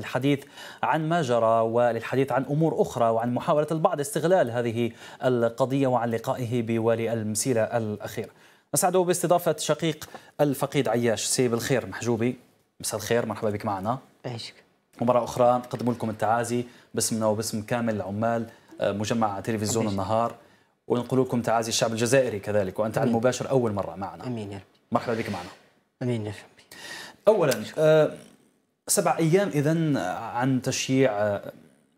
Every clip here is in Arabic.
الحديث عن ما جرى وللحديث عن امور اخرى وعن محاوله البعض استغلال هذه القضيه وعن لقائه بوالي المسيله الاخير. نسعد باستضافه شقيق الفقيد عياش سي بالخير محجوبي مساء الخير مرحبا بك معنا. عيشك. ومره اخرى نقدم لكم التعازي باسمنا وباسم كامل عمال آه، مجمع تلفزيون النهار ونقول لكم تعازي الشعب الجزائري كذلك وانت على المباشر اول مره معنا. امين يا رب. مرحبا بك معنا. امين يا رب. اولا آه، سبع أيام إذا عن تشييع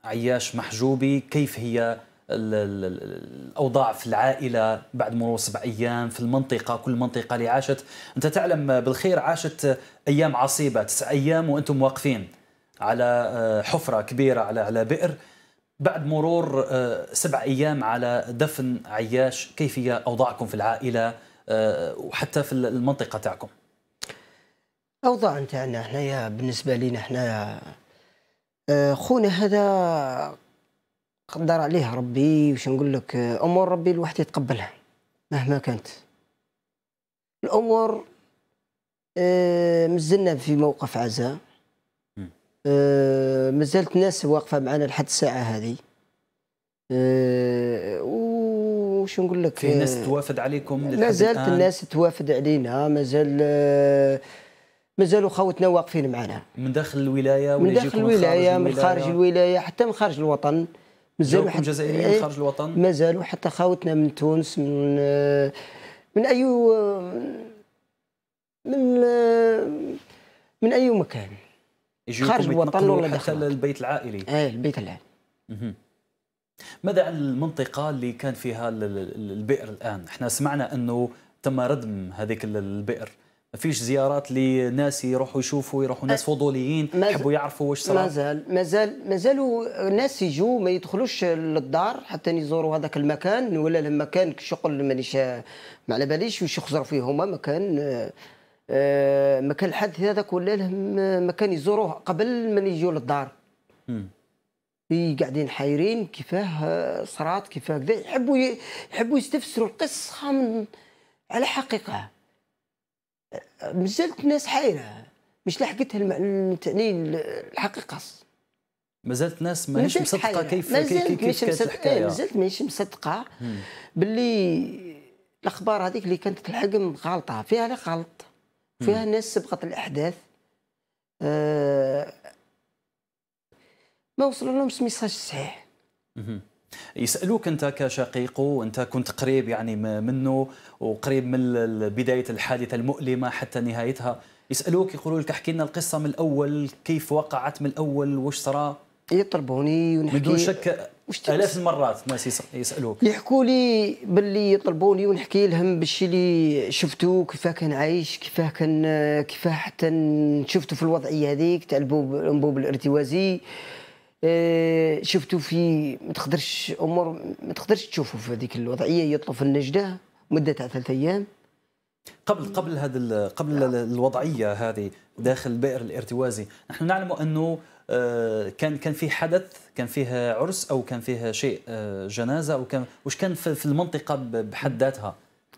عياش محجوبي كيف هي الاوضاع في العائله بعد مرور سبع ايام في المنطقه كل منطقه اللي عاشت انت تعلم بالخير عاشت ايام عصيبه تسع ايام وانتم واقفين على آه، حفره كبيره على على بئر بعد مرور آه، سبع ايام على دفن عياش كيف هي اوضاعكم في العائله آه، وحتى في المنطقه تاعكم الاوضاع نتاعنا حنايا بالنسبه لينا حنايا آه، خونا هذا قدر عليه ربي واش نقول لك آه، امور ربي الواحد يتقبلها مهما كانت الامور آه، مازلنا في موقف عزاء مازالت ناس واقفه معنا لحد الساعه هذه وش نقول لك في ناس توافد عليكم مازالت الناس توافد علينا مازال مازالوا خوتنا واقفين معنا من داخل الولايه من داخل الولايه من خارج الولايه حتى من خارج الوطن مازالوا حتى جزائريين من إيه، خارج الوطن مازالوا حتى خوتنا من تونس من من اي من من اي مكان خارج الوطن ولا داخل البيت العائلي ايه البيت العائلي ماذا عن المنطقه اللي كان فيها البئر الان احنا سمعنا انه تم ردم هذيك البئر ما فيش زيارات لناس يروحوا يشوفوا يروحوا ناس فضوليين يحبوا يعرفوا واش صار مازال مازال مازالوا ناس يجوا ما يدخلوش للدار حتى يزوروا هذاك المكان ولا المكان شغل مانيش ما على باليش واش يخزر فيه هما مكان آه، مكان الحد هذاك ولا لهم مكان يزوروه قبل ما يجوا للدار قاعدين حايرين كيفاه آه، صرات كيفاه كذا يحبوا يحبوا يستفسروا القصه من على حقيقه آه. مازالت الناس حايره مش لحقتها التعليل الحقيقه مازالت الناس ماهيش مصدقه كيف مازالت كيف كانت الحكايه مازالت ماهيش مصدقه باللي الاخبار هذيك اللي كانت تلحقهم غلطه فيها لا غلط فيها ناس سبقت الاحداث آه ما وصل لهمش ميساج صحيح يسالوك انت كشقيقه وانت كنت قريب يعني منه وقريب من بدايه الحادثه المؤلمه حتى نهايتها يسالوك يقولوا لك احكي لنا القصه من الاول كيف وقعت من الاول واش صرا يطلبوني ونحكي بدون شك الاف المرات الناس يسالوك يحكوا لي باللي يطلبوني ونحكي لهم بالشيء اللي شفتو كيفاه كان عايش كيفاه كان كيفاه حتى شفته في الوضعيه هذيك تاع الانبوب الارتوازي آه، شفتوا في ما تقدرش امور ما تقدرش تشوفوا في هذيك الوضعيه يطلب النجده مده تاع ثلاث ايام قبل قبل هذا قبل نعم. الوضعيه هذه داخل البئر الارتوازي نحن نعلم انه آه، كان كان في حدث كان فيه عرس او كان فيه شيء آه، جنازه او كان وش كان في المنطقه بحد ذاتها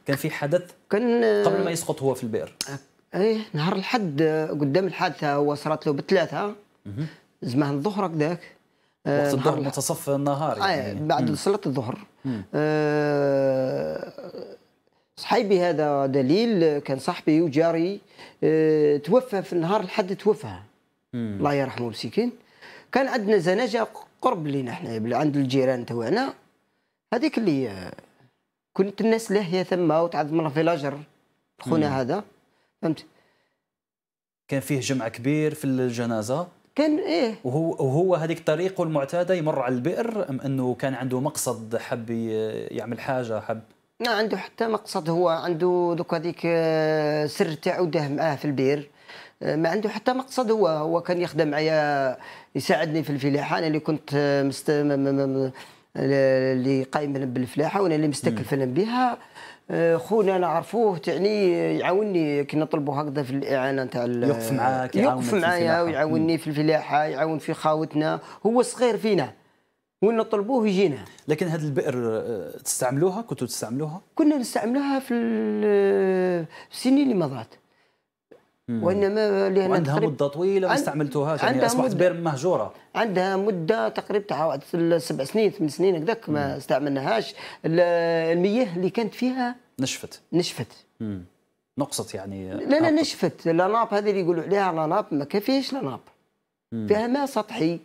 كان في حدث كان قبل ما يسقط هو في البئر ايه نهار الحد قدام الحادثه هو صارت له بثلاثه زمان الظهر هكذاك وقت الظهر منتصف النهار آه، يعني. آه بعد صلاه الظهر آه صحيبي هذا دليل كان صاحبي وجاري آه توفى في النهار الحد توفى الله يرحمه مسكين كان عندنا زناجه قرب لينا احنا عند الجيران توانا هذيك اللي آه، كنت الناس لاهيه ثما وتعظمنا فيلاجر خونا هذا فهمت كان فيه جمع كبير في الجنازه كان ايه وهو وهو هذيك طريقه المعتاده يمر على البئر ام انه كان عنده مقصد حب يعمل حاجه حب ما نعم، عنده حتى مقصد هو عنده دوك هذيك آه، سر تاعو داه معاه في البير آه، ما عنده حتى مقصد هو هو كان يخدم معايا يساعدني في الفلاحه انا اللي كنت آه، مست... اللي قايم بالفلاحه وانا اللي مستكلفا بها آه، خونا نعرفوه تعني يعاوني كي نطلبوا هكذا في الاعانه نتاع يقف معاك يوقف معايا ويعاوني في الفلاحه يعاون في خاوتنا هو صغير فينا وين نطلبوه يجينا لكن هذه البئر آه، تستعملوها كنتوا تستعملوها كنا نستعملوها في السنين اللي مضات وانما لان عندها مده طويله ما استعملتوهاش يعني اصبحت بير مهجوره عندها مده تقريبا تاع سبع سنين ثمان سنين هكذاك ما استعملناهاش المياه اللي كانت فيها نشفت نشفت مم. نقصت يعني لا لا نشفت لاناب هذه اللي يقولوا عليها لاناب ما كافيهش لاناب فيها ماء سطحي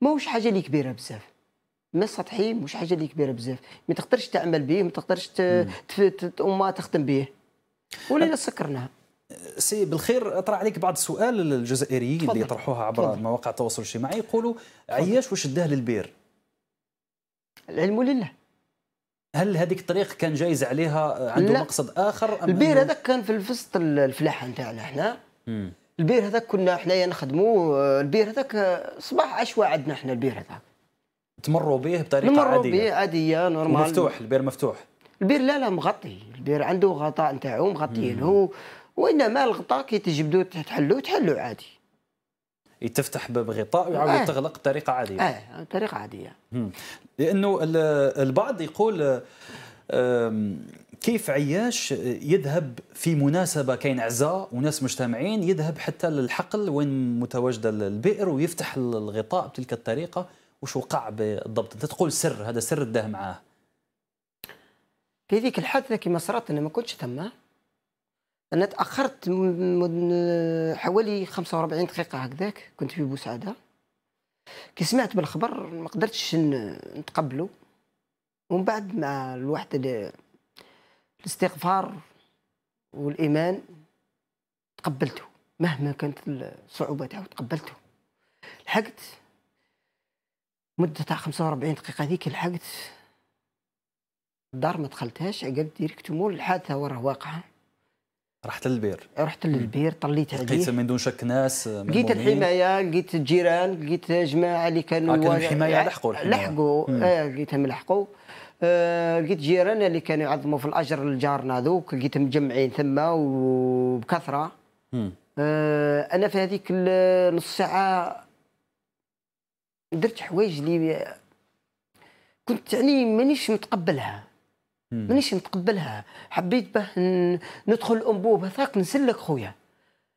ماهوش حاجه اللي كبيره بزاف ماء سطحي مش حاجه اللي كبيره بزاف ما تقدرش تعمل به ما تقدرش ت... ت... ت... تخدم به ولينا سكرناها سي بالخير طرا عليك بعض السؤال الجزائريين اللي يطرحوها عبر فضل. مواقع التواصل الاجتماعي يقولوا عياش واش داه للبير العلم لله هل هذيك الطريق كان جايز عليها عنده لا. مقصد اخر أم البير هذاك كان في الفسط الفلاحه نتاعنا احنا البير هذاك كنا حنايا نخدموا آه، البير هذاك صباح عشوة عندنا احنا البير هذاك تمروا به بطريقه عاديه نمروا به عاديه نورمال مفتوح البير مفتوح البير لا لا مغطي البير عنده غطاء نتاعو مغطيه وانما الغطاء كي تجبدوا تحلوا تحلوا عادي يتفتح باب غطاء ويعاود آه. تغلق بطريقه عاديه اه بطريقه عاديه لانه البعض يقول كيف عياش يذهب في مناسبة كاين عزاء وناس مجتمعين يذهب حتى للحقل وين متواجدة البئر ويفتح الغطاء بتلك الطريقة وش وقع بالضبط أنت تقول سر هذا سر ده معاه في ذيك الحادثة كما صرات أنا ما كنتش تما انا تاخرت حوالي 45 دقيقه هكذاك كنت في بوسعاده كي سمعت بالخبر ما قدرتش نتقبله ومن بعد مع الوحده الاستغفار والايمان تقبلته مهما كانت الصعوبه تاعو تقبلته لحقت مدة تاع 45 دقيقة هذيك لحقت الدار ما دخلتهاش عقب ديريكتومون الحادثة وراه واقعة رحت للبير رحت للبير طليت عليه لقيت من دون شك ناس لقيت الحمايه لقيت الجيران لقيت جماعه اللي كانوا آه، كان الحمايه لحقوا لحقوا آه، لقيتهم لحقوا آه، لقيت آه جيران اللي كانوا يعظموا في الاجر لجارنا ذوك لقيتهم مجمعين ثم وبكثره آه انا في هذيك النص ساعه درت حوايج اللي كنت يعني مانيش متقبلها مانيش نتقبلها حبيت به ندخل الانبوبه ثاق نسلك خويا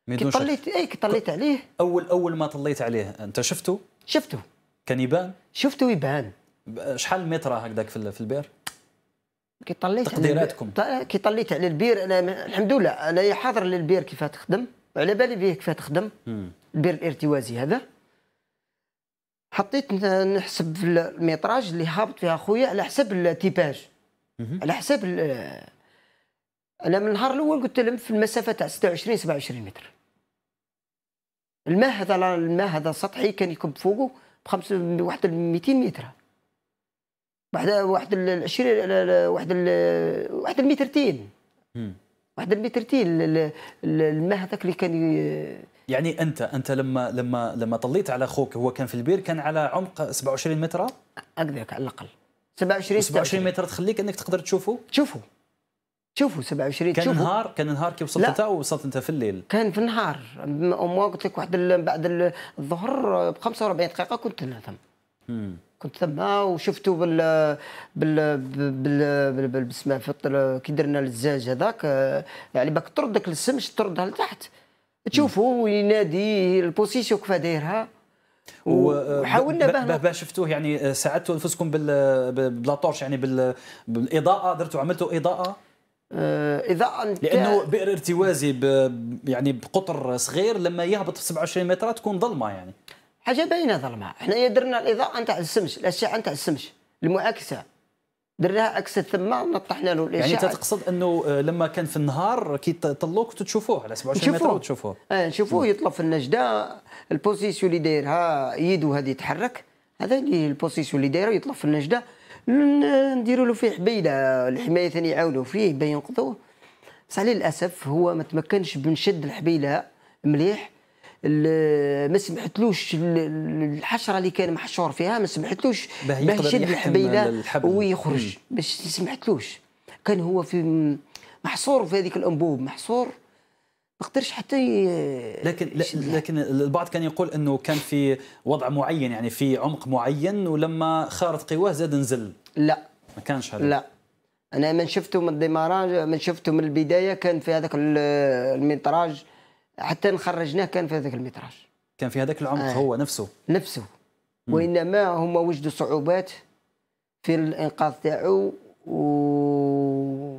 إيه، كي طليت اي كي طليت عليه اول اول ما طليت عليه انت شفته شفته كان يبان شفته يبان شحال متر هكذاك في البير كي طليت تقديراتكم كي طليت على البير انا الحمد لله انا حاضر للبير كيف تخدم على بالي به كيف تخدم البير الارتوازي هذا حطيت نحسب في الميتراج اللي هابط فيها خويا على حسب التيباج على حساب انا من النهار الاول قلت لهم في المسافه تاع 26 27 متر الماء هذا الماء هذا السطحي كان يكب فوقه بخمس بواحد 200 متر واحد واحد ال 20 واحد ال واحد المترتين واحد المترتين الماء هذاك اللي كان يعني انت انت لما لما لما طليت على اخوك هو كان في البير كان على عمق 27 متر؟ اقدرك على الاقل 27 27 متر تخليك انك تقدر تشوفه تشوفه شوفوا 27 كان شوفوا. نهار كان نهار كي وصلت انت وصلت انت في الليل كان في النهار اما قلت لك واحد بعد الظهر ب 45 دقيقه كنت هنا تم كنت تما وشفتوا بال بال بال بال بال... بال... بال... كي درنا الزاج هذاك يعني باك ترد ديك السمش تردها لتحت تشوفوا وينادي البوسيسيون كيف دايرها وحاولنا آه، باه شفتوه يعني آه، ساعدتوا انفسكم باللاطورش يعني بالاضاءه درتوا عملتوا اضاءه اذا آه، انت لانه بئر ارتوازي ب... يعني بقطر صغير لما يهبط في 27 متر تكون ظلمه يعني حاجه باينه ظلمه حنايا درنا الاضاءه نتاع السمش الاشعه نتاع السمش المعاكسه درناها عكس ثم نطحنا له الاشعاع يعني تقصد انه آه، لما كان في النهار كي طلوه كنتوا تشوفوه على 27 متر وتشوفوه اه نشوفوه يطلع في النجده البوزيسيون اللي دايرها يدو هذه تحرك هذا اللي البوزيسيون اللي دايره يطلع في النجده نديروا له فيه حبيله الحمايه ثاني يعاونوا فيه باش ينقذوه بصح للاسف هو ما تمكنش بنشد الحبيله مليح ما سمحتلوش الحشره اللي كان محشور فيها ما سمحتلوش باش يشد الحبيله ويخرج باش سمحتلوش كان هو في محصور في هذيك الانبوب محصور ما قدرش حتى لكن لكن البعض كان يقول انه كان في وضع معين يعني في عمق معين ولما خارت قواه زاد نزل لا ما كانش هذا لا انا من شفته من الديماراج من شفته من البدايه كان في هذاك الميطراج حتى نخرجناه كان في هذاك المتراج كان في هذاك العمق آه. هو نفسه نفسه مم. وانما هما وجدوا صعوبات في الانقاذ تاعو و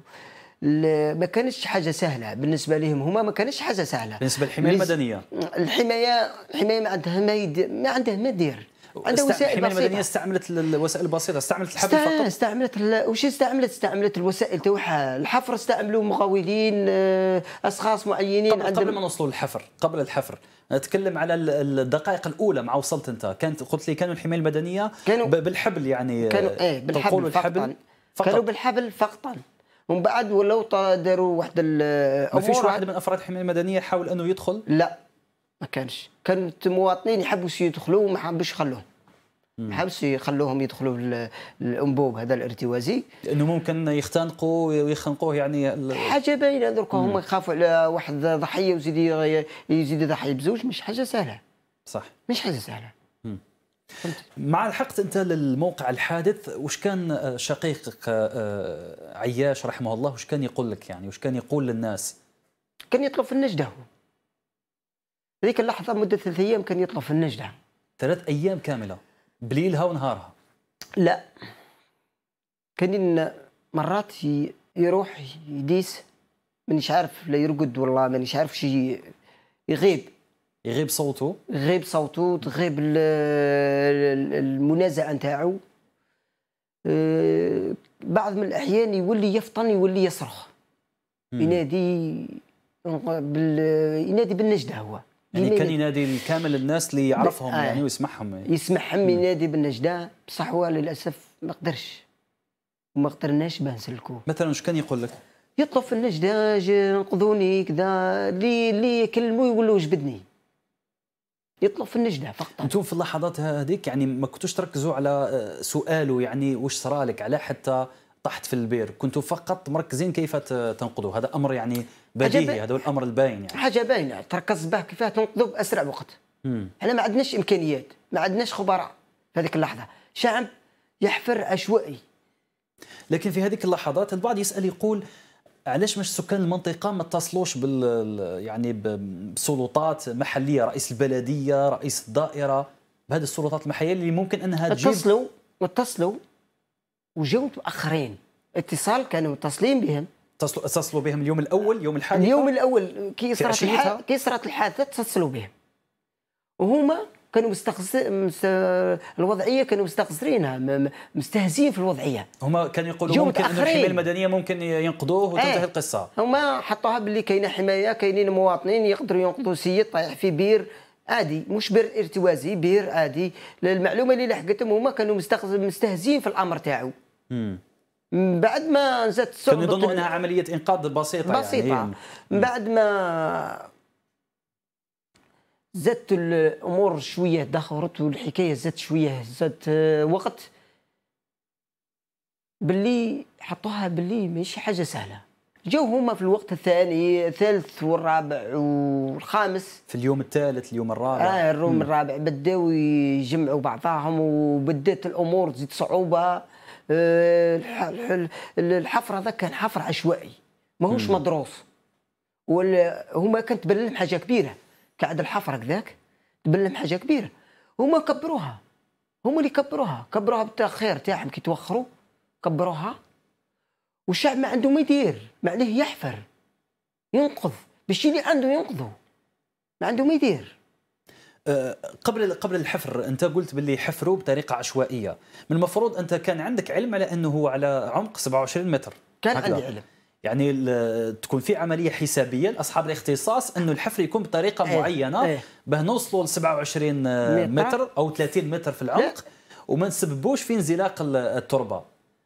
ما كانتش حاجه سهله بالنسبه لهم هما ما كانتش حاجه سهله بالنسبه للحمايه المدنيه الحمايه الحمايه ما عندها ما يد... ما عندها ما دير عنده وسائل الحمايه المدنيه استعملت الوسائل البسيطه استعملت الحبل فقط استعملت وش استعملت استعملت الوسائل تاعها الحفر استعملوا مقاولين آه، اشخاص معينين قبل, قبل ما نوصلوا للحفر قبل الحفر نتكلم على الدقائق الاولى مع وصلت انت كانت قلت لي كانوا الحمايه المدنيه كانوا بالحبل يعني آه، كانوا ايه بالحبل فقطا فقط. كانوا بالحبل فقطا ومن بعد ولو داروا واحد ما فيش واحد من افراد الحمايه المدنيه حاول انه يدخل لا ما كانش كان المواطنين يحبوا يدخلوا وما حبوش يخلوهم حبس يخلوهم يدخلوا الانبوب هذا الارتوازي لانه ممكن يختنقوا ويخنقوه يعني حاجه باينه دركا هما يخافوا على واحد ضحيه ويزيد يزيد ضحيه بزوج مش حاجه سهله صح مش حاجه سهله مع لحقت انت للموقع الحادث وش كان شقيقك آه، عياش رحمه الله وش كان يقول لك يعني وش كان يقول للناس كان يطلب في النجده هو ذيك اللحظه مده ثلاث ايام كان يطلب في النجده ثلاث ايام كامله بليلها ونهارها لا كان مرات يروح يديس مانيش عارف لا يرقد والله مانيش عارف شي يغيب يغيب صوته يغيب صوته تغيب المنازعه نتاعو آه، بعض من الاحيان يولي يفطن يولي يصرخ ينادي ينادي بالنجده هو يعني كان ينادي كامل الناس اللي يعرفهم آه يعني ويسمعهم يعني. يسمعهم ينادي بالنجدة بصح هو للاسف ما قدرش وما قدرناش باه نسلكوه مثلا واش كان يقول لك؟ يطلب في النجدة انقذوني كذا اللي اللي يكلموا يقولوا جبدني يطلب في النجدة فقط انتم في اللحظات هذيك يعني ما كنتوش تركزوا على آه، سؤاله يعني واش صرالك على حتى طحت في البير كنتوا فقط مركزين كيف تنقذوا هذا امر يعني بديهي هذا هو الامر الباين يعني حاجه باينه تركز به كيف تنقذ باسرع وقت احنا ما عندناش امكانيات ما عندناش خبراء في هذيك اللحظه شعب يحفر عشوائي لكن في هذيك اللحظات البعض يسال يقول علاش مش سكان المنطقه ما اتصلوش بال يعني بسلطات محليه رئيس البلديه رئيس الدائره بهذه السلطات المحليه اللي ممكن انها تجيب اتصلوا واتصلوا وجاو متاخرين اتصال كانوا متصلين بهم اتصلوا اتصلوا بهم اليوم الاول يوم الحادثه اليوم الاول كي صارت الحادثه كي صارت الحادثه اتصلوا بهم وهما كانوا مستخز... مست... الوضعيه كانوا م... مستهزئين في الوضعيه هما كانوا يقولوا ممكن ان الحمايه المدنيه ممكن ينقذوه وتنتهي إيه. القصه هما حطوها باللي كاينه حمايه كاينين مواطنين يقدروا ينقذوا سيد طايح في بير عادي مش بير ارتوازي بير عادي المعلومه اللي لحقتهم هما كانوا مستخز... مستهزئين في الامر تاعو من بعد ما جات كانوا يظنوا انها عمليه انقاذ بسيطه يعني. بسيطه يعني إيه. من بعد ما زادت الامور شويه دخلت والحكايه زادت شويه زادت آه، وقت باللي حطوها باللي ماشي حاجه سهله جاو هما في الوقت الثاني الثالث والرابع والخامس في اليوم الثالث اليوم الرابع اه اليوم الرابع بداو يجمعوا بعضهم وبدات الامور تزيد صعوبه آه، الحفر هذا كان حفر عشوائي ماهوش مدروس ولا هما كانت تبلم حاجه كبيره قاعد الحفر هكذاك تبلم حاجه كبيره هما كبروها هما اللي كبروها كبروها بالتاخير تاعهم كي توخروا كبروها والشعب ما عنده ما يدير ما عليه يحفر ينقذ باش اللي عنده ينقذه ما عنده ما يدير قبل قبل الحفر انت قلت باللي حفروا بطريقه عشوائيه من المفروض انت كان عندك علم على انه هو على عمق 27 متر كان عندي علم يعني تكون في عمليه حسابيه لاصحاب الاختصاص انه الحفر يكون بطريقه ايه معينه ايه باه نوصلوا ل 27 متر او 30 متر في العمق وما نسببوش في انزلاق التربه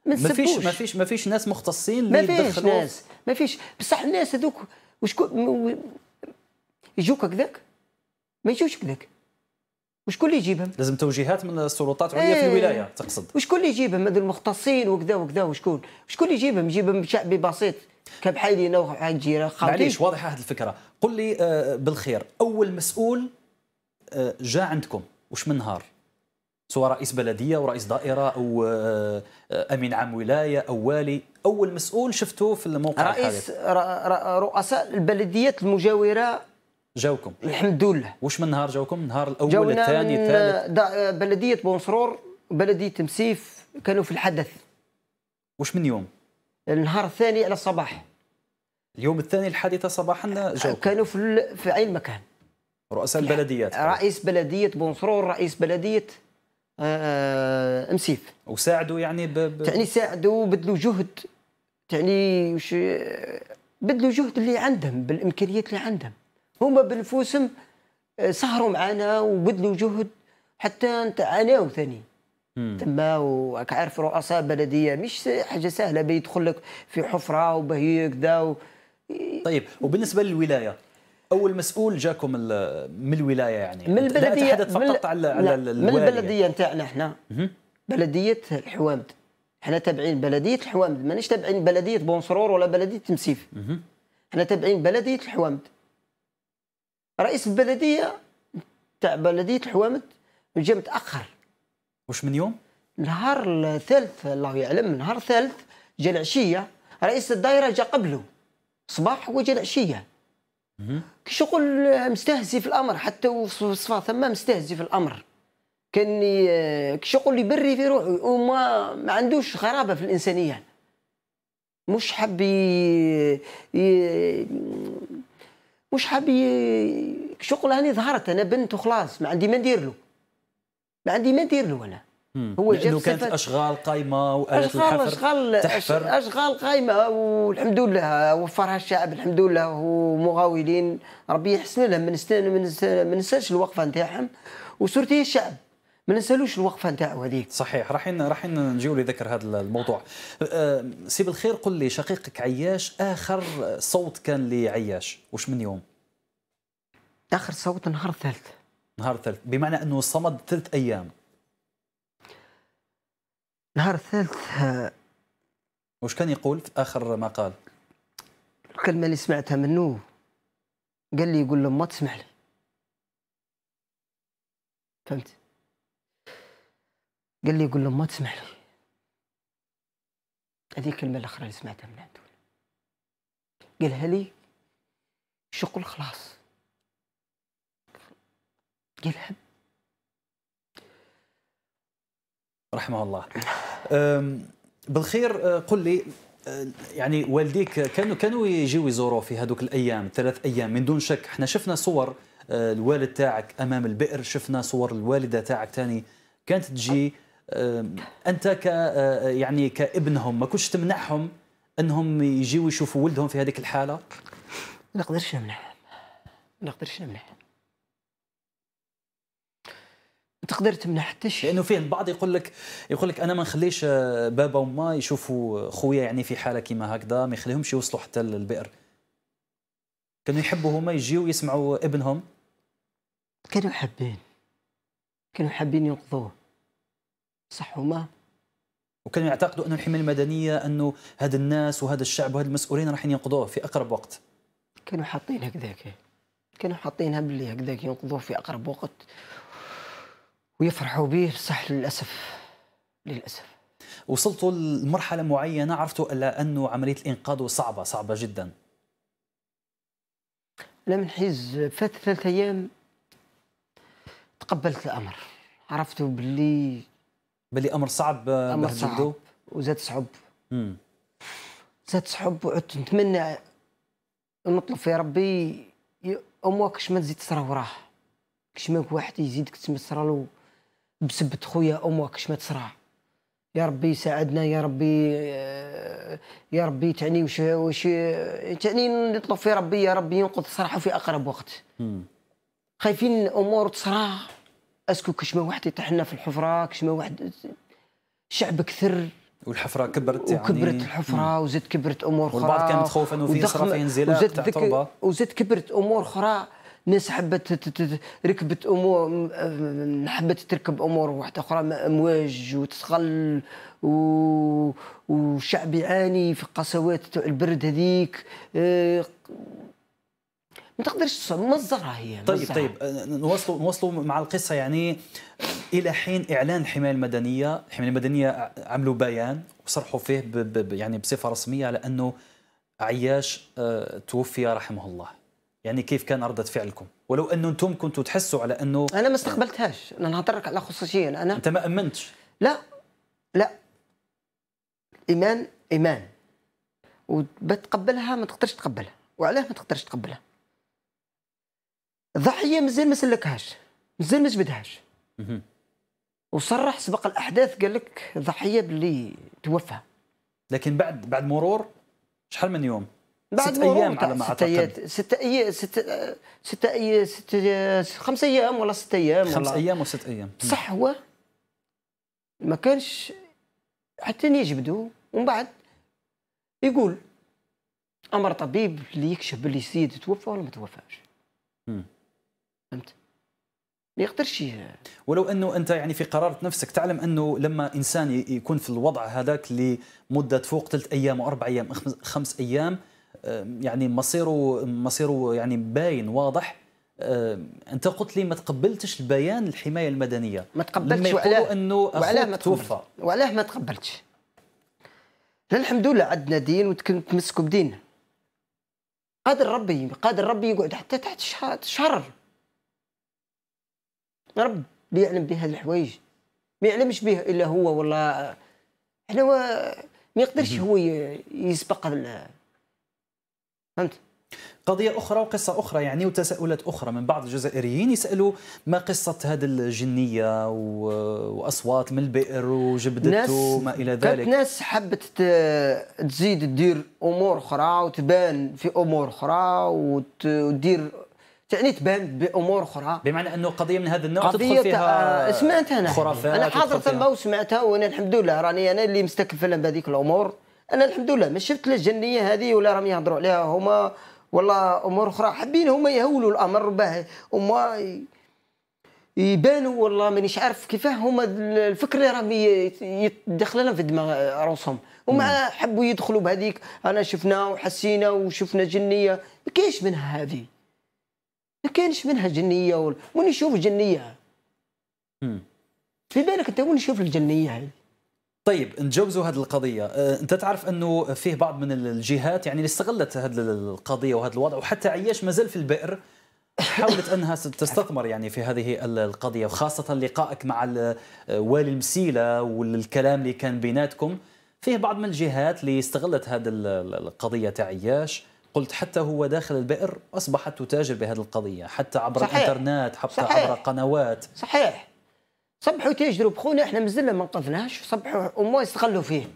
ما فيش ما فيش ما فيش ناس مختصين اللي يدخلوا ما فيش ناس ما فيش بصح الناس هذوك وشكون يجوك هكذاك ما يجوش كذاك وشكون اللي يجيبهم؟ لازم توجيهات من السلطات العليا ايه في الولايه تقصد وشكون اللي يجيبهم هذو المختصين وكذا وكذا وشكون شكون اللي يجيبهم؟ يجيبهم شعبي بسيط كبحالي انا وحال الجيران معليش واضحه هذه الفكره قل لي آه بالخير اول مسؤول آه جاء عندكم وش من نهار؟ سواء رئيس بلديه او رئيس دائره او آه، آه، امين عام ولايه او والي اول مسؤول شفته في الموقع رئيس رؤساء البلديات المجاوره جاوكم الحمد لله واش من نهار جاوكم النهار الاول الثاني الثالث بلديه بونسرور بلديه تمسيف كانوا في الحدث واش من يوم النهار الثاني على الصباح اليوم الثاني الحادثه صباحا جاوكم كانوا في في عين مكان رؤساء البلديات رئيس بلديه بونسرور رئيس بلديه آه، آه، مسيف وساعدوا يعني ب... ب... تعني ساعدوا بدلوا جهد تعني وش بدلوا جهد اللي عندهم بالامكانيات اللي عندهم هما بنفوسهم آه، سهروا معنا وبذلوا جهد حتى نتعاناو ثاني تما وراك عارف رؤساء بلديه مش حاجه سهله بيدخل يدخل لك في حفره وبه كذا و... طيب وبالنسبه للولايه اول مسؤول جاكم من الولايه يعني من البلديه لا فقط فقط على على من البلديه نتاعنا احنا بلديه الحوامد احنا تابعين بلديه الحوامد مانيش تابعين بلديه بونسرور ولا بلديه تمسيف احنا تابعين بلديه الحوامد رئيس البلديه تاع بلديه الحوامد جا متاخر واش من يوم؟ نهار الثالث الله يعلم نهار الثالث جا العشيه رئيس الدائره جا قبله صباح وجا العشيه كي شغل مستهزي في الامر حتى وصفا ثم مستهزي في الامر كان كي شغل يبري في روحه وما ما عندوش غرابه في الانسانيه مش حاب واش حاب شغل هاني ظهرت انا بنت وخلاص ما عندي ما ندير له ما عندي ما ندير له انا هو جات لانه كانت اشغال قايمه والات أشغال اشغال تحفر. اشغال قايمه والحمد لله وفرها الشعب الحمد لله ومغاولين ربي يحسن لهم ما من ننساش الوقفه نتاعهم وسورتي الشعب ما نسالوش الوقفه نتاعو هذيك صحيح راح راح نجيو لذكر هذا الموضوع أه سي بالخير قل لي شقيقك عياش اخر صوت كان لعياش واش من يوم اخر صوت نهار الثالث نهار الثالث بمعنى انه صمد ثلاث ايام نهار الثالث آه، واش كان يقول في اخر ما قال الكلمه اللي سمعتها منه قال لي يقول ما تسمح لي فهمت قال لي يقول لهم ما تسمح لي هذه الكلمة الأخرى اللي سمعتها من عنده قالها لي شغل خلاص قالها رحمه الله بالخير أه، قل لي أه، يعني والديك كانوا كانوا يجيو يزوروا في هذوك الايام ثلاث ايام من دون شك احنا شفنا صور أه، الوالد تاعك امام البئر شفنا صور الوالده تاعك ثاني كانت تجي انت ك أه، أه، يعني كابنهم ما كنتش تمنعهم انهم يجيو يشوفوا ولدهم في هذيك الحاله ما نقدرش نمنع ما نقدرش نمنع تقدر تمنع حتى شيء لانه فيه البعض يقول لك يقول لك انا ما نخليش أه، بابا وما يشوفوا خويا يعني في حاله كيما هكذا ما يخليهمش يوصلوا حتى للبئر كانوا يحبوا هما يجيو يسمعوا ابنهم كانوا حابين كانوا حابين ينقذوه صح وما وكانوا يعتقدوا انه الحمايه المدنيه انه هذا الناس وهذا الشعب وهذا المسؤولين راح ينقذوه في اقرب وقت كانوا حاطين هكذاك كانوا حاطينها باللي هكذاك ينقذوه في اقرب وقت ويفرحوا به بصح للاسف للاسف وصلتوا لمرحله معينه عرفتوا الا انه عمليه الانقاذ صعبه صعبه جدا انا من حيز فات ثلاث ايام تقبلت الامر عرفتوا باللي بلي امر صعب آه، امر صعب وزاد صعب زاد صعب وعدت نتمنى نطلب في ربي اموا كش ما تزيد تصرا وراه كش ما واحد يزيدك تمسرا له بسبت خويا اموا كش ما تصرا يا ربي ساعدنا يا ربي آه، يا ربي تعني وش وش تعني نطلب في ربي يا ربي ينقذ صراحه في اقرب وقت خايفين امور تصرا اسكو كشما واحد يطيح في الحفره كشما واحد الشعب كثر والحفره كبرت يعني وكبرت الحفره وزاد كبرت امور اخرى والبعض كان متخوف انه في اسراف انزلاق تاع التربه وزاد كبرت امور اخرى ناس حبت ركبت امور حبت تركب امور واحده اخرى امواج وتسخل و... وشعب يعاني في قسوات البرد هذيك آه، ما تقدرش مصدرها هي طيب طيب نوصلوا نوصلوا مع القصه يعني الى حين اعلان الحمايه المدنيه الحمايه المدنيه عملوا بيان وصرحوا فيه ب ب يعني بصفه رسميه على انه عياش آه، توفي رحمه الله يعني كيف كان ردة فعلكم ولو انه انتم كنتوا تحسوا على انه انا ما استقبلتهاش انا نهضرك على خصوصيا انا انت ما امنتش لا لا ايمان ايمان وبتقبلها ما تقدرش تقبلها وعلاه ما تقدرش تقبلها ضحيه مازال ما سلكهاش مازال ما جبدهاش وصرح سبق الاحداث قال لك ضحيه باللي توفى لكن بعد بعد مرور شحال من يوم بعد ست ايام على ما اعتقد ست ايام ست ست ايام ست خمس ايام ولا ست ايام خمس ولا ايام وست ايام صح هو ما كانش حتى يجبدوا ومن بعد يقول امر طبيب اللي يكشف باللي السيد توفى ولا ما توفاش فهمت ما يقدرش ولو انه انت يعني في قرارة نفسك تعلم انه لما انسان يكون في الوضع هذاك لمده فوق ثلاث ايام واربع ايام خمس ايام يعني مصيره مصيره يعني باين واضح انت قلت لي ما تقبلتش البيان الحمايه المدنيه ما تقبلتش وعلاه انه وعلاه ما توفى وعلاه ما تقبلتش الحمد لله عندنا دين وتمسكوا بديننا قادر ربي قادر ربي يقعد حتى تحت شهر ربي يعلم بهذه الحوايج ما يعلمش به الا هو والله احنا ما يقدرش هو يسبق ال... فهمت قضية أخرى وقصة أخرى يعني وتساؤلات أخرى من بعض الجزائريين يسألوا ما قصة هذه الجنية وأصوات من البئر وجبدته وما إلى ذلك ناس حبت تزيد تدير أمور أخرى وتبان في أمور أخرى وتدير تعني تبان بامور اخرى بمعنى انه قضيه من هذا النوع تدخل فيها آه سمعتها انا خرافات انا حاضر تما وسمعتها وانا الحمد لله راني انا اللي مستكفل بهذيك الامور انا الحمد لله ما شفت لا الجنيه هذه ولا راهم يهضروا عليها هما ولا امور اخرى حابين هما يهولوا الامر به هما يبانوا والله مانيش عارف كيفاه هما الفكر اللي راهم يدخل لنا في دماغ راسهم هما حبوا يدخلوا بهذيك انا شفنا وحسينا وشفنا جنيه ما كاينش منها هذه ما كانش منها جنيه ولا وين نشوف جنيه في بالك انت وين نشوف الجنيه هذه طيب نتجاوزوا هذه القضية، أه، أنت تعرف أنه فيه بعض من الجهات يعني اللي استغلت هذه القضية وهذا الوضع وحتى عياش مازال في البئر حاولت أنها تستثمر يعني في هذه القضية وخاصة لقائك مع والي المسيلة والكلام اللي كان بيناتكم فيه بعض من الجهات اللي استغلت هذه القضية تاع عياش قلت حتى هو داخل البئر اصبحت تتاجر بهذه القضيه حتى عبر صحيح. الانترنت حتى صحيح. عبر قنوات صحيح صبحوا تاجروا بخونا احنا مازلنا ما انقذناش صبحوا وما يستغلوا فيه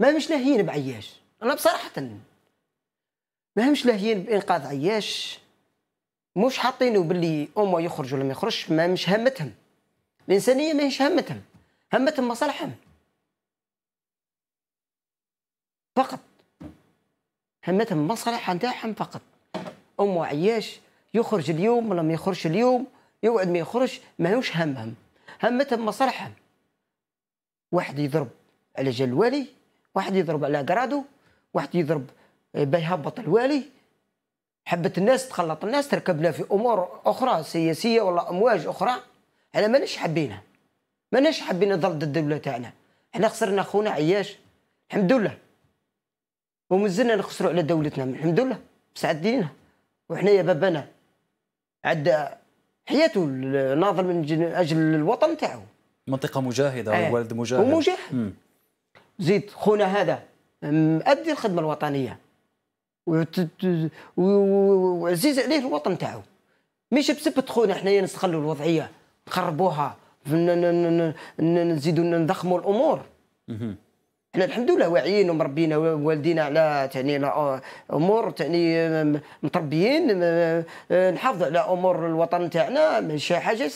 ما مش لاهيين بعياش انا بصراحه ما همش لاهيين بانقاذ عياش مش حاطينه باللي امه يخرج ولا ما يخرجش ما مش همتهم الانسانيه ماهيش همتهم همتهم مصالحهم فقط همتهم المصلحة نتاعهم فقط أم عياش يخرج اليوم ولا ما يخرجش اليوم يقعد ما يخرج ماهوش همهم همتهم مصالحهم واحد يضرب على جال الوالي واحد يضرب على قرادو واحد يضرب آه، بيهبط الوالي حبت الناس تخلط الناس تركبنا في امور اخرى سياسيه ولا امواج اخرى نش ماناش حابينها ماناش حابين ضد الدوله تاعنا احنا خسرنا خونا عياش الحمد لله ومازلنا نخسروا على دولتنا الحمد لله وحنا وحنايا بابانا عدى حياته ناضل من اجل الوطن تاعو منطقه مجاهده آه. والد مجاهد ومجاهد زيد خونا هذا مؤدي الخدمه الوطنيه وعزيز عليه الوطن تاعو مش بسبت خونا حنايا نستغلوا الوضعيه نخربوها نزيدوا نضخموا الامور احنا الحمد لله واعيين ومربينا والدينا على تعني على امور تعني متربيين نحافظ على امور الوطن تاعنا ماشي حاجه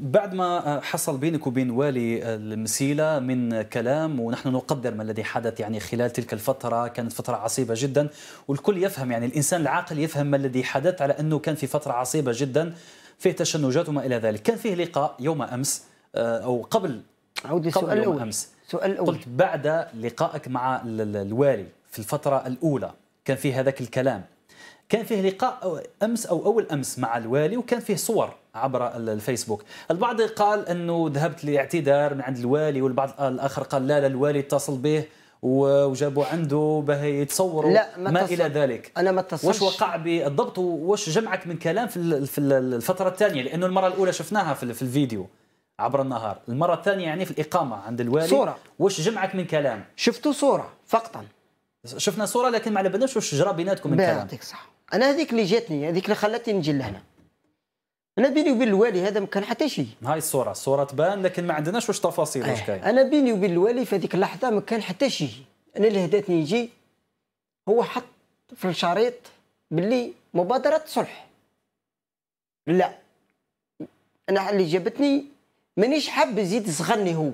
بعد ما حصل بينك وبين والي المسيله من كلام ونحن نقدر ما الذي حدث يعني خلال تلك الفتره كانت فتره عصيبه جدا والكل يفهم يعني الانسان العاقل يفهم ما الذي حدث على انه كان في فتره عصيبه جدا فيه تشنجات وما الى ذلك كان فيه لقاء يوم امس آه، او قبل عودي السؤال الاول امس سؤال الأول قلت بعد لقائك مع الوالي في الفترة الأولى كان فيه هذاك الكلام كان فيه لقاء امس او اول امس مع الوالي وكان فيه صور عبر الفيسبوك البعض قال انه ذهبت لاعتذار من عند الوالي والبعض الاخر قال لا لا الوالي اتصل به وجابوا عنده به يتصوروا لا ما, ما الى ذلك انا ما اتصلش واش وقع بالضبط واش جمعك من كلام في الفتره الثانيه لانه المره الاولى شفناها في الفيديو عبر النهار المره الثانيه يعني في الاقامه عند الوالي صوره واش جمعك من كلام شفتوا صوره فقط شفنا صوره لكن ما على بالناش واش جرى بيناتكم من كلام يعطيك صح انا هذيك اللي جاتني هذيك اللي خلتني نجي لهنا انا بيني وبين الوالي هذا ما كان حتى شيء هاي الصوره الصوره تبان لكن ما عندناش واش تفاصيل واش إيه. كاين انا بيني وبين الوالي في هذيك اللحظه ما كان حتى شيء انا اللي هداتني يجي هو حط في الشريط باللي مبادره صلح لا انا اللي جابتني مانيش حاب يزيد يصغرني هو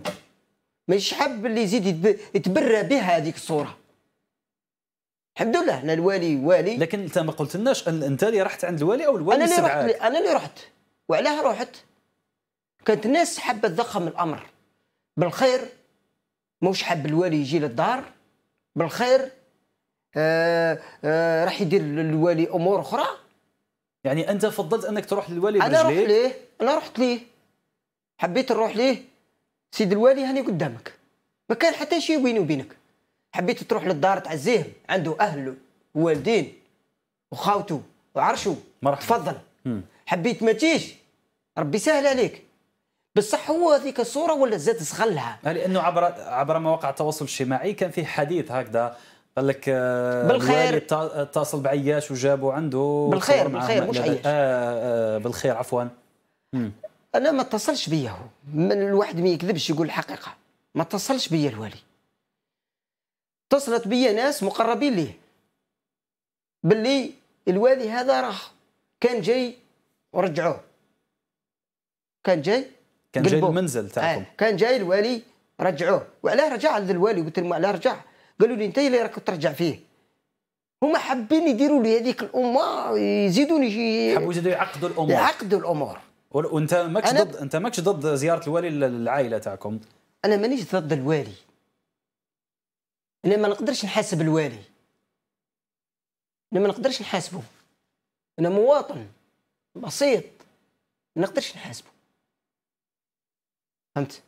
مانيش حاب اللي يزيد يتبرى بها هذيك الصوره الحمد لله انا الوالي والي لكن انت ما قلت لناش ان انت اللي رحت عند الوالي او الوالي انا اللي رحت انا اللي رحت وعلاه رحت كانت الناس حابه تضخم الامر بالخير موش حاب الوالي يجي للدار بالخير آه آه راح يدير للوالي امور اخرى يعني انت فضلت انك تروح للوالي انا رحت ليه انا رحت ليه حبيت نروح ليه سيد الوالي هاني قدامك ما كان حتى شي بيني وبينك حبيت تروح للدار تعزيه عنده اهله ووالدين وخاوته وعرشه مرحبا تفضل حبيت ما تجيش ربي سهل عليك بصح هو هذيك الصوره ولا زاد صغلها لانه عبر عبر مواقع التواصل الاجتماعي كان فيه حديث هكذا قال لك آه، بالخير اتصل بعياش وجابه عنده بالخير بالخير مش عياش آه آه بالخير عفوا انا ما اتصلش بيا هو من الواحد ما يكذبش يقول الحقيقه ما اتصلش بيا الوالي اتصلت بيا ناس مقربين ليه باللي الوالي هذا راه كان جاي ورجعوه كان جاي كان جاي المنزل تاعكم آه. كان جاي الوالي رجعوه وعلاه رجع عند الوالي قلت لهم علاه رجع قالوا لي انت اللي راك ترجع فيه هما حابين يديروا لي هذيك الامه يزيدوني حبوا يزيدوا يعقدوا الامور يعقدوا الامور وانت ماكش ضد انت ماكش ضد زياره الوالي للعائله تاعكم انا مانيش ضد الوالي انا ما نقدرش نحاسب الوالي انا ما نقدرش نحاسبه انا مواطن بسيط ما نقدرش نحاسبه فهمت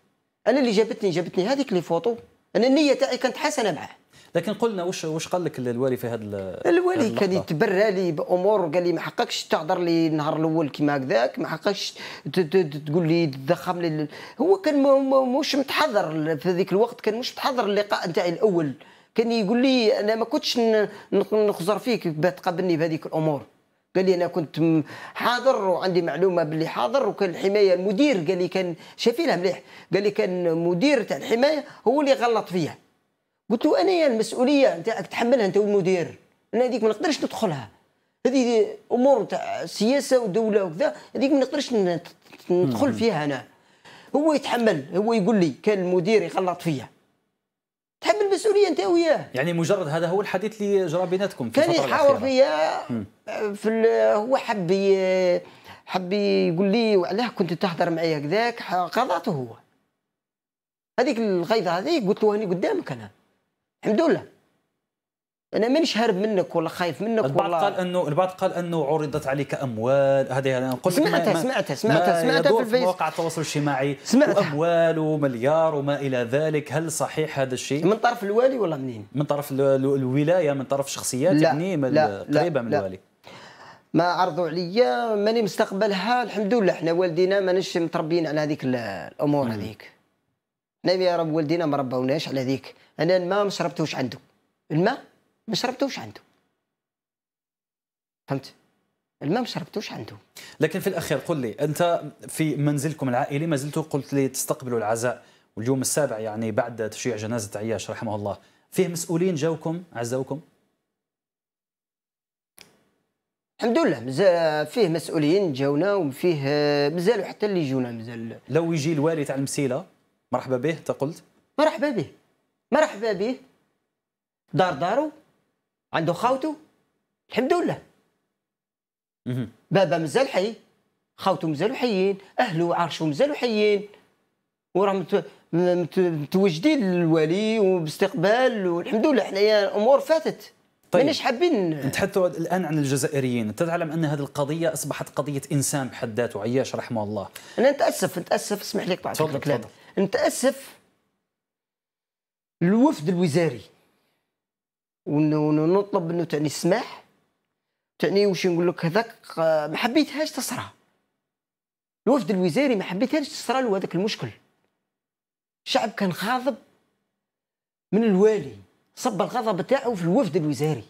انا اللي جابتني جابتني هذيك لي فوتو انا النيه تاعي كانت حسنه معاه لكن قلنا واش واش قال لك الوالي في هذا الوالي كان يتبرى لي بامور قال لي ما حقكش تهضر لي النهار الاول كيما هكذاك ما حقكش تقول لي تضخم لي هو كان مش متحضر في ذيك الوقت كان مش متحضر اللقاء نتاعي الاول كان يقول لي انا ما كنتش نخزر فيك تقابلني بهذيك الامور قال لي انا كنت حاضر وعندي معلومه باللي حاضر وكان الحمايه المدير قال لي كان شايفينها مليح قال لي كان مدير تاع الحمايه هو اللي غلط فيها قلت له انايا المسؤوليه انت تحملها انت والمدير انا هذيك ما نقدرش ندخلها هذه امور تاع سياسه ودوله وكذا هذيك ما نقدرش ندخل فيها انا هو يتحمل هو يقول لي كان المدير يغلط فيا تحمل المسؤوليه انت وياه يعني مجرد هذا هو الحديث اللي جرى بيناتكم كان يحاور فيا في هو حب حب يقول لي وعلاه كنت تهضر معي هكذاك قضاته هو هذيك الغيظه هذيك قلت له هاني قدامك انا الحمد لله انا مانيش هارب منك ولا خايف منك البعض ولا قال انه البعض قال انه عرضت عليك اموال هذه انا قلت سمعتها ما سمعتها سمعتها سمعتها في الفيس مواقع التواصل الاجتماعي سمعتها اموال ومليار وما الى ذلك هل صحيح هذا الشيء من طرف الوالي ولا منين من طرف الولايه من طرف شخصيات لا يعني لا قريبه من لا الوالي ما عرضوا عليا ماني مستقبلها الحمد لله احنا والدينا مانيش متربيين على هذيك الامور هذيك نبي يا رب والدينا ما ربوناش على هذيك انا الماء ما شربتوش عنده الماء ما شربتوش عنده فهمت الماء ما شربتوش عنده لكن في الاخير قل لي انت في منزلكم العائلي ما زلت قلت لي تستقبلوا العزاء واليوم السابع يعني بعد تشييع جنازه عياش رحمه الله فيه مسؤولين جاوكم عزوكم الحمد لله مازال فيه مسؤولين جاونا وفيه مازالوا حتى اللي جونا مازال لو يجي الوالي تاع المسيله مرحبا به انت قلت مرحبا به مرحبا به دار دارو عنده خاوته الحمد لله بابا مازال حي خاوته مازالو حيين اهلو عرشو مازالو حيين وراهم متوجدين للولي وباستقبال والحمد لله حنايا الامور فاتت طيب مانيش حابين نتحدث الان عن الجزائريين انت تعلم ان هذه القضيه اصبحت قضيه انسان بحد ذاته عياش رحمه الله انا نتاسف نتاسف اسمح لي قطعت تفضل نتاسف الوفد الوزاري ونطلب منه تاني السماح تاني واش نقول لك هذاك آه، ما حبيتهاش تصرى الوفد الوزاري ما حبيتهاش تصرى له هذاك المشكل الشعب كان غاضب من الوالي صب الغضب تاعو في الوفد الوزاري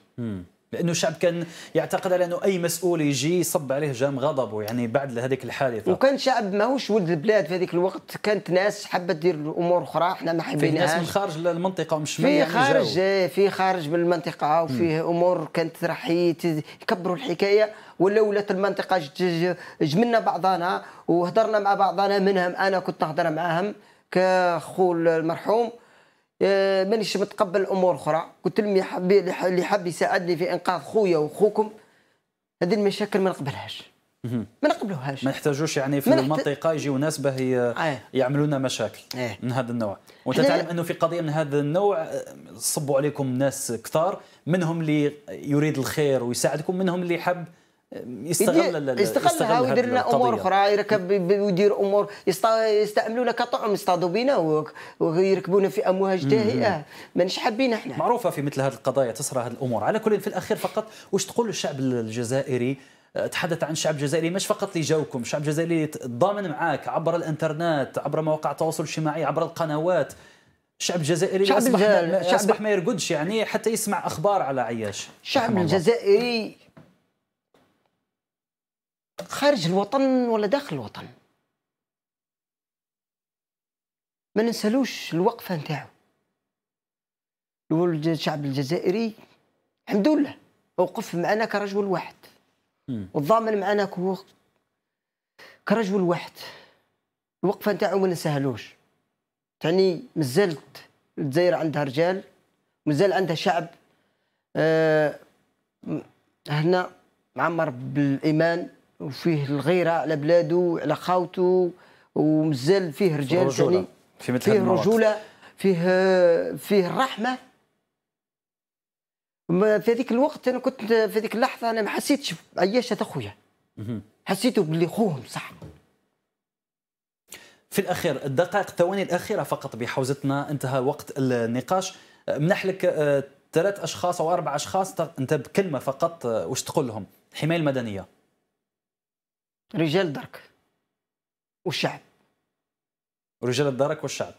لانه الشعب كان يعتقد على انه اي مسؤول يجي يصب عليه جام غضبه يعني بعد هذيك الحادثه وكان شعب ماهوش ولد البلاد في هذيك الوقت كانت ناس حبت تدير امور اخرى احنا ما حبيناهاش في ناس من خارج المنطقه ومش في يعني خارج جاو. في خارج من المنطقه وفيه امور كانت راح يكبروا الحكايه ولا ولات المنطقه جملنا بعضنا وهضرنا مع بعضنا منهم انا كنت نهضر معاهم كخو المرحوم آه، مانيش متقبل امور اخرى قلت لهم اللي حاب يساعدني في انقاذ خويا وخوكم هذه المشاكل ما نقبلهاش ما نقبلوهاش ما يحتاجوش يعني في المنطقه يجيو ناس باه يعملوا لنا مشاكل آه. من هذا النوع وانت تعلم انه في قضيه من هذا النوع آه، صبوا عليكم ناس كثار منهم اللي يريد الخير ويساعدكم منهم اللي حب يستغل يستغلها ويدير لنا امور اخرى يركب ويدير امور يستعملونا كطعم يصطادوا بنا ويركبونا في امواج داهئه مانيش حابين احنا معروفه في مثل هذه القضايا تصرى هذه الامور على كل في الاخير فقط واش تقول للشعب الجزائري أه، تحدث عن الشعب الجزائري مش فقط اللي جاوكم الشعب الجزائري ضامن معاك عبر الانترنت عبر مواقع التواصل الاجتماعي عبر القنوات الشعب الجزائري شعب اصبح ما, ما يرقدش يعني حتى يسمع اخبار على عياش الشعب الجزائري خارج الوطن ولا داخل الوطن ما ننسالوش الوقفه نتاعو الولد الشعب الجزائري الحمد لله وقف معنا كرجل واحد وتضامن معنا كرجل واحد الوقفه نتاعو ما ننساهلوش تعني مازالت الجزائر عندها رجال مازال عندها شعب أه هنا معمر بالايمان وفيه الغيره على بلاده على خاوته ومازال فيه رجال رجولة. في فيه رجوله فيه فيه الرحمه في هذيك الوقت انا كنت في هذيك اللحظه انا ما حسيتش عياشة اخويا حسيته باللي خوهم صح في الاخير الدقائق الثواني الاخيره فقط بحوزتنا انتهى وقت النقاش منح لك ثلاث آه، اشخاص او اربع اشخاص انت بكلمه فقط آه، وش تقول لهم الحمايه المدنيه رجال درك والشعب رجال الدرك والشعب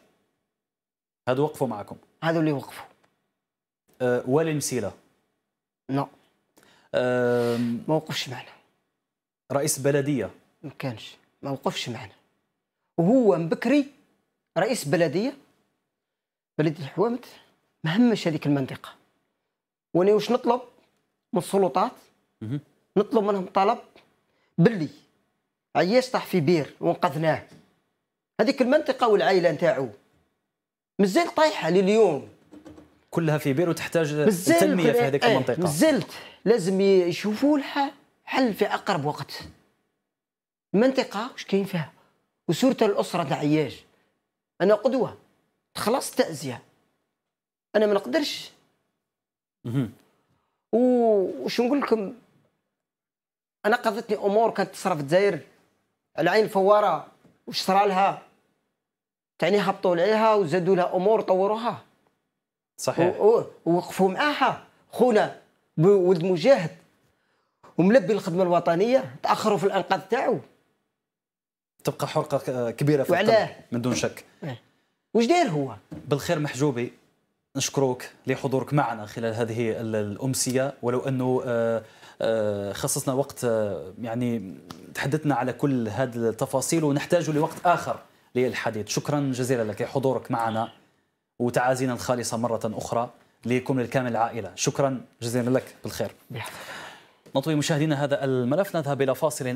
هادو وقفوا معكم هادو اللي وقفوا أه المسيلة نو أه ما وقفش معنا رئيس بلديه ما كانش ما وقفش معنا وهو مبكري رئيس بلديه بلديه الحوامت ما همش هذيك المنطقه وانا واش نطلب من السلطات نطلب منهم طلب باللي يسطح في بير وانقذناه هذيك المنطقه والعائله نتاعو مازال طايحه لليوم كلها في بير وتحتاج تنميه في هذيك إيه، المنطقه مازلت لازم يشوفوا لها حل في اقرب وقت المنطقه واش كاين فيها وسوره الاسره تاع عياش انا قدوه تخلص تازيه انا ما نقدرش وش نقول لكم انا قضتني امور كانت تصرف الجزائر العين الفواره واش صرا لها تعني هبطوا عليها وزادوا لها امور طوروها صحيح ووقفوا معاها خونا ولد مجاهد وملبي الخدمه الوطنيه تاخروا في الانقاذ تاعو تبقى حرقه كبيره في وعلاه من دون شك إيه. واش داير هو بالخير محجوبي نشكرك لحضورك معنا خلال هذه الامسيه ولو انه آه، آه، خصصنا وقت آه، يعني تحدثنا على كل هذه التفاصيل ونحتاج لوقت آخر للحديث شكرا جزيلا لك لحضورك معنا وتعازينا الخالصة مرة أخرى لكم للكامل العائلة شكرا جزيلا لك بالخير نطوي مشاهدينا هذا الملف نذهب إلى فاصل